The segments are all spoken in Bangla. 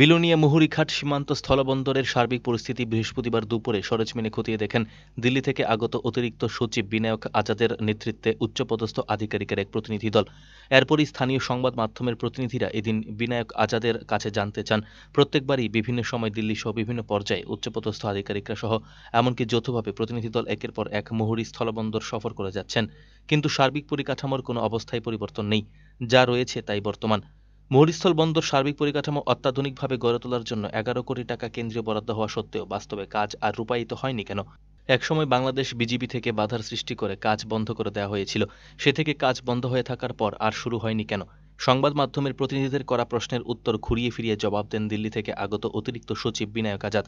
বিলোনিয়া মুহুরিঘাট সীমান্ত স্থলবন্দরের সার্বিক পরিস্থিতি বৃহস্পতিবার দুপুরে সরেজমিনে খতিয়ে দেখেন দিল্লি থেকে আগত অতিরিক্ত সচিব বিনায়ক আজাদের নেতৃত্বে উচ্চপদস্থ আধিকারিকের এক প্রতিনিধি দল এরপরই স্থানীয় সংবাদ মাধ্যমের প্রতিনিধিরা এদিন বিনায়ক আজাদের কাছে জানতে চান প্রত্যেকবারই বিভিন্ন সময় দিল্লি সহ বিভিন্ন পর্যায়ে উচ্চপদস্থ আধিকারিকরা সহ এমনকি যৌথভাবে প্রতিনিধি দল একের পর এক মুহুরি স্থলবন্দর সফর করে যাচ্ছেন কিন্তু সার্বিক পরিকাঠামোর কোনো অবস্থায় পরিবর্তন নেই যা রয়েছে তাই বর্তমান মৌরিস্থল বন্দর সার্বিক পরিকাঠামো অত্যাধুনিকভাবে গড়ে তোলার জন্য এগারো কোটি টাকা কেন্দ্রীয় বরাদ্দ হওয়া সত্ত্বেও বাস্তবে কাজ আর রূপায়িত হয়নি কেন একসময় বাংলাদেশ বিজিবি থেকে বাধার সৃষ্টি করে কাজ বন্ধ করে দেওয়া হয়েছিল সে থেকে কাজ বন্ধ হয়ে থাকার পর আর শুরু হয়নি কেন সংবাদ মাধ্যমের প্রতিনিধিদের করা প্রশ্নের উত্তর ঘুরিয়ে ফিরিয়ে জবাব দেন দিল্লি থেকে আগত অতিরিক্ত সচিব বিনায়ক আজাদ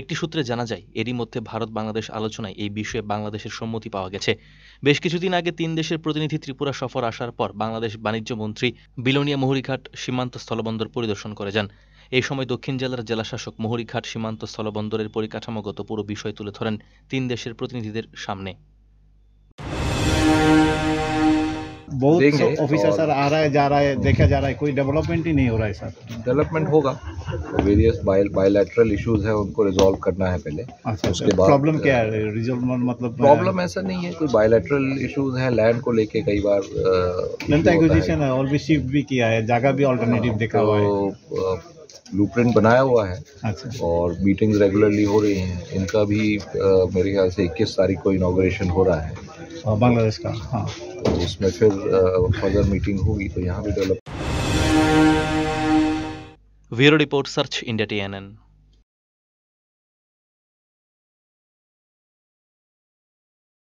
একটি সূত্রে জানা যায় এরই মধ্যে ভারত বাংলাদেশ আলোচনায় এই বিষয়ে বাংলাদেশের সম্মতি পাওয়া গেছে বেশ কিছুদিন আগে তিন দেশের প্রতিনিধি ত্রিপুরা সফর আসার পর বাংলাদেশ বাণিজ্য মন্ত্রী বিলোনিয়া মহুরিঘাট সীমান্ত স্থলবন্দর পরিদর্শন করে যান এই সময় দক্ষিণ জেলার জেলাশাসক মহুরিঘাট সীমান্ত স্থলবন্দরের পরিকাঠামোগত পুরো বিষয় তুলে ধরেন তিন দেশের প্রতিনিধিদের সামনে बहुत ऑफिसर सर आ रहा है जा रहा है देखा जा रहा है कोई डेवलपमेंट ही नहीं हो रहा है सर डेवलपमेंट होगा वेरियस बायोलैटरल इश्यूज है उनको रिजोल्व करना है पहले अच्छा, उसके बाद प्रॉब्लम क्या uh, है रिजोल्व मतलब प्रॉब्लम uh, ऐसा नहीं है कोई बायोलैटरल इश्यूज है लैंड को लेके कई बार एक्विजिशन uh, है और भी शिफ्ट भी किया है जगह भी ऑल्टरनेटिव हाँ, देखा तो, हुआ है ब्लूप्रिंट बनाया हुआ है अच्छा। और मीटिंग्स रेगुलरली हो रही हैं इनका भी आ, मेरे ख्याल से इक्कीस तारीख को इनाग्रेशन हो रहा है हाँ, बांग्लादेश का हाँ तो उसमें फिर फर्दर मीटिंग होगी तो यहाँ भी develop bureau report search India T